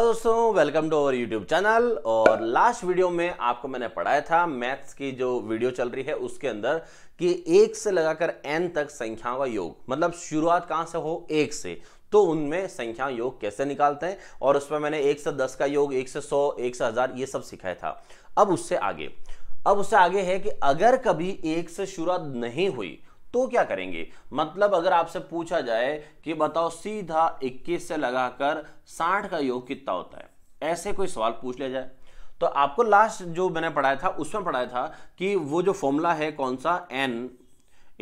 hello दोस्तों welcome to our YouTube channel और last video में आपको मैंने पढ़ाया था मैथ्स की जो वीडियो चल रही है उसके अंदर कि एक से लगाकर एन तक संख्याओं का योग मतलब शुरुआत कहां से हो एक से तो उनमें संख्या योग कैसे निकालते हैं और उसमें मैंने एक से दस का योग एक से सौ एक से हजार ये सब सिखाया था अब उससे आगे अब उससे आगे है कि अगर कभी एक से शुरुआत नहीं हुई तो क्या करेंगे मतलब अगर आपसे पूछा जाए कि बताओ सीधा 21 से लगाकर 60 का योग कितना होता है ऐसे कोई सवाल पूछ लिया जाए तो आपको लास्ट जो मैंने पढ़ाया था उसमें पढ़ाया था कि वो जो फॉर्मूला है कौन सा n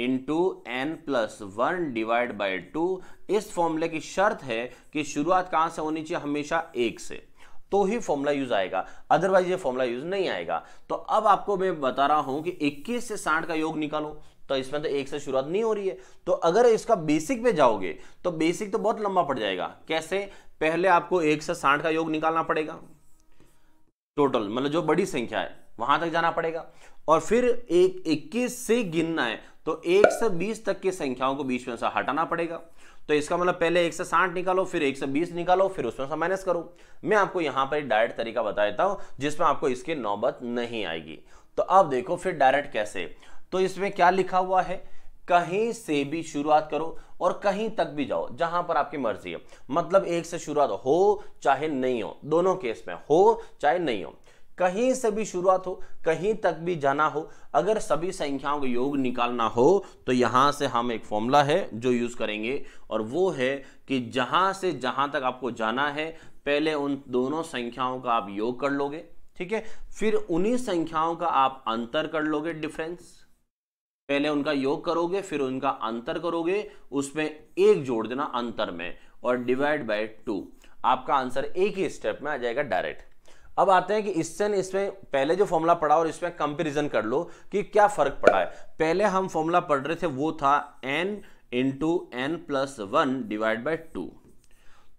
into n plus one divide by two इस फॉर्मूले की शर्त है कि शुरुआत कहां से होनी चाहिए हमेशा एक से तो ही फॉर्मूला यूज आएगा अदरवाइज ये फॉर्मूला यूज नहीं आएगा तो अब आपको मैं बता रहा हूं कि 21 से 60 का योग निकालो तो इसमें तो एक से शुरुआत नहीं हो रही है तो अगर इसका बेसिक पे जाओगे तो बेसिक तो बहुत लंबा पड़ जाएगा कैसे पहले आपको एक से साठ का योग निकालना पड़ेगा टोटल मतलब जो बड़ी संख्या है वहां तक जाना पड़ेगा और फिर एक इक्कीस से गिनना है तो एक से बीस तक की संख्याओं को बीच में से हटाना पड़ेगा तो इसका मतलब पहले एक से साठ निकालो फिर एक से बीस निकालो फिर उसमें से माइनस करो मैं आपको यहां पर डायरेक्ट तरीका बता देता हूं जिसमें आपको इसकी नौबत नहीं आएगी तो अब देखो फिर डायरेक्ट कैसे तो इसमें क्या लिखा हुआ है कहीं से भी शुरुआत करो और कहीं तक भी जाओ जहां पर आपकी मर्जी है मतलब एक से शुरुआत हो चाहे नहीं हो दोनों केस में हो चाहे नहीं हो कहीं से भी शुरुआत हो कहीं तक भी जाना हो अगर सभी संख्याओं का योग निकालना हो तो यहां से हम एक फॉर्मूला है जो यूज़ करेंगे और वो है कि जहां से जहां तक आपको जाना है पहले उन दोनों संख्याओं का आप योग कर लोगे ठीक है फिर उन्हीं संख्याओं का आप अंतर कर लोगे डिफरेंस पहले उनका योग करोगे फिर उनका अंतर करोगे उसमें एक जोड़ देना अंतर में और डिवाइड बाय टू आपका आंसर एक ही स्टेप में आ जाएगा डायरेक्ट अब आते हैं कि इससे इसमें पहले जो फॉर्मूला पड़ा और इसमें कंपेरिजन कर लो कि क्या फर्क पड़ा है पहले हम फॉर्मूला पढ़ रहे थे वो था n into n plus one divide by two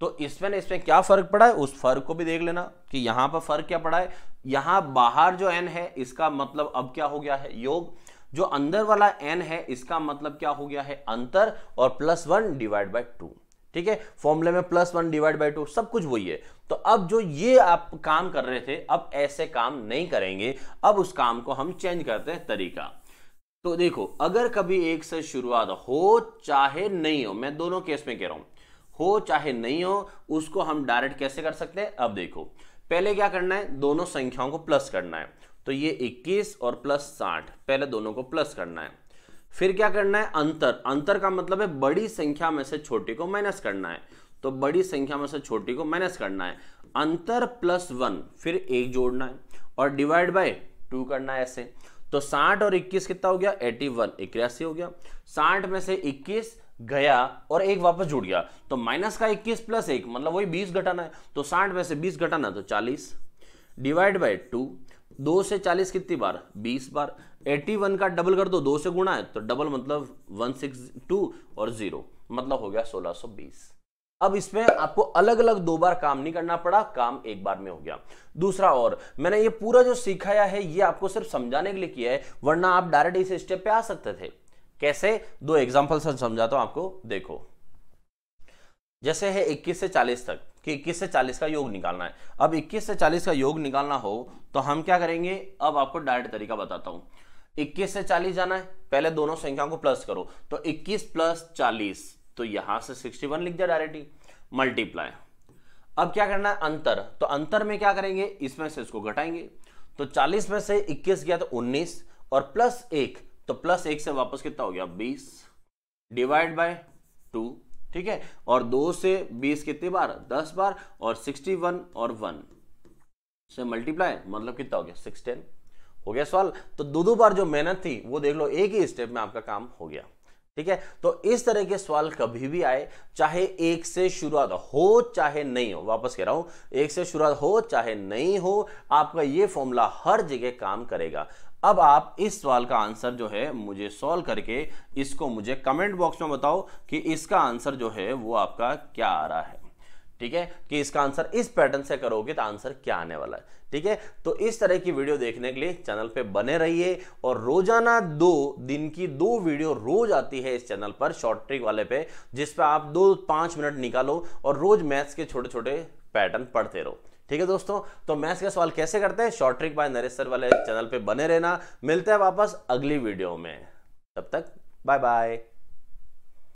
तो इसमें इसमें क्या फर्क पड़ा है उस फर्क को भी देख लेना कि यहां पर फर्क क्या पड़ा है यहां बाहर जो एन है इसका मतलब अब क्या हो गया है योग जो अंदर वाला एन है इसका मतलब क्या हो गया है अंतर और plus one divide by two ठीक है फॉर्मूले में plus one divide by two सब कुछ वही है तो अब जो ये आप काम कर रहे थे अब ऐसे काम नहीं करेंगे अब उस काम को हम चेंज करते हैं तरीका तो देखो अगर कभी एक से शुरुआत हो चाहे नहीं हो मैं दोनों केस में कह रहा हूं हो चाहे नहीं हो उसको हम डायरेक्ट कैसे कर सकते हैं अब देखो पहले क्या करना है दोनों संख्याओं को प्लस करना है तो ये 21 और प्लस 60 पहले दोनों को प्लस करना है फिर क्या करना है अंतर अंतर का मतलब है बड़ी संख्या में से छोटी को माइनस करना है तो बड़ी संख्या में से छोटी को माइनस करना है अंतर प्लस वन फिर एक जोड़ना है और डिवाइड बाय टू करना है ऐसे तो 60 और 21 कितना हो गया 81 वन इक्यासी हो गया 60 में से 21 गया और एक वापस जुड़ गया तो माइनस का 21 प्लस एक मतलब वही 20 घटाना है तो 60 में से 20 घटाना तो 40 डिवाइड बाय टू दो से चालीस कितनी बार बीस बार एटी वन का डबल कर दो दो से गुणा है तो डबल मतलब वन सिक्स टू और जीरो मतलब हो गया सोलह सो बीस अब इसमें आपको अलग अलग दो बार काम नहीं करना पड़ा काम एक बार में हो गया दूसरा और मैंने ये पूरा जो सिखाया है ये आपको सिर्फ समझाने के लिए किया है वरना आप डायरेक्ट इस स्टेप पे आ सकते थे कैसे दो एग्जाम्पल समझाता हूं आपको देखो जैसे है 21 से 40 तक कि 21 से 40 का योग निकालना है अब 21 से 40 का योग निकालना हो तो हम क्या करेंगे अब आपको डायरेक्ट तरीका बताता हूं 21 से 40 जाना है पहले दोनों संख्याओं को प्लस करो तो 21 प्लस 40 तो यहां से 61 लिख दिया डायरेक्ट मल्टीप्लाई अब क्या करना है अंतर तो अंतर में क्या करेंगे इसमें से इसको घटाएंगे तो चालीस में से इक्कीस गया तो उन्नीस और प्लस एक तो प्लस एक से वापस कितना हो गया बीस डिवाइड बाय टू ठीक है और दो से बीस कितनी बार दस बार और सिक्सटी वन और वन से मल्टीप्लाई मतलब कितना हो गया सिक्स टेन हो गया सवाल तो दो दो बार जो मेहनत थी वो देख लो एक ही स्टेप में आपका काम हो गया ठीक है तो इस तरह के सवाल कभी भी आए चाहे एक से शुरुआत हो चाहे नहीं हो वापस कह रहा हूं एक से शुरुआत हो चाहे नहीं हो आपका ये फॉर्मूला हर जगह काम करेगा अब आप इस सवाल का आंसर जो है मुझे सॉल्व करके इसको मुझे कमेंट बॉक्स में बताओ कि इसका आंसर जो है वो आपका क्या आ रहा है ठीक है कि इसका आंसर इस पैटर्न से करोगे तो आंसर क्या आने वाला है ठीक है तो इस तरह की वीडियो देखने के लिए चैनल पे बने रहिए और रोजाना दो दिन की दो वीडियो रोज आती है इस चैनल पर शॉर्ट ट्रिक वाले पे जिस पे आप दो पांच मिनट निकालो और रोज मैथ्स के छोटे छोटे पैटर्न पढ़ते रहो ठीक है दोस्तों तो मैथ्स का सवाल कैसे करते हैं short trick by Naresh sir वाले चैनल पे बने रहना मिलते हैं वापस अगली वीडियो में तब तक बाय बाय